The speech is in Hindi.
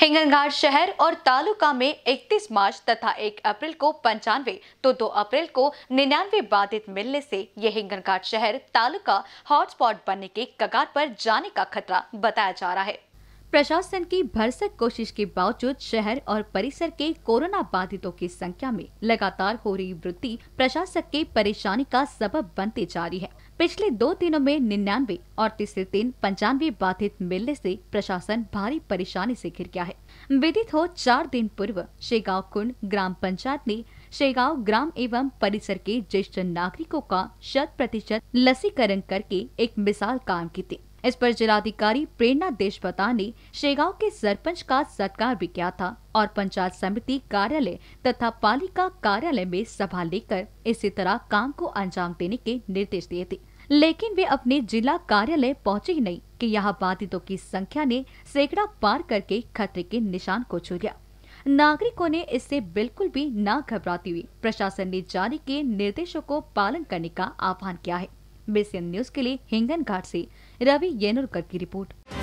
हिंगनघाट शहर और तालुका में 31 मार्च तथा 1 अप्रैल को पंचानवे तो 2 अप्रैल को निन्यानवे बाधित मिलने से यह हिंगनघाट शहर तालुका हॉटस्पॉट बनने के कगार पर जाने का खतरा बताया जा रहा है प्रशासन की भरसक कोशिश के बावजूद शहर और परिसर के कोरोना बाधितों की संख्या में लगातार हो रही वृद्धि प्रशासक के परेशानी का सबब बनते जा रही है पिछले दो दिनों में निन्यानवे और तीसरे दिन पंचानवे बाधित मिलने से प्रशासन भारी परेशानी से घिर गया है विदित हो चार दिन पूर्व शेगांव कुंड ग्राम पंचायत ने शेगांव ग्राम एवं परिसर के ज्येष्ठ नागरिकों का शत प्रतिशत लसीकरण करके एक मिसाल काम की थी इस पर जिलाधिकारी प्रेरणा देशभता ने शेगांव के सरपंच का सत्कार भी किया था और पंचायत समिति कार्यालय तथा पालिका कार्यालय में सभा लेकर इसी तरह काम को अंजाम देने के निर्देश दिए थे लेकिन वे अपने जिला कार्यालय पहुंचे ही नहीं कि यहाँ बाधितों की संख्या ने सैकड़ा पार करके खतरे के निशान को छू गया नागरिकों ने इससे बिल्कुल भी न घबराती हुई प्रशासन ने जारी के निर्देशों को पालन करने का आह्वान किया है बेसियन न्यूज के लिए हिंगन घाट ऐसी रवि येनुरकर की रिपोर्ट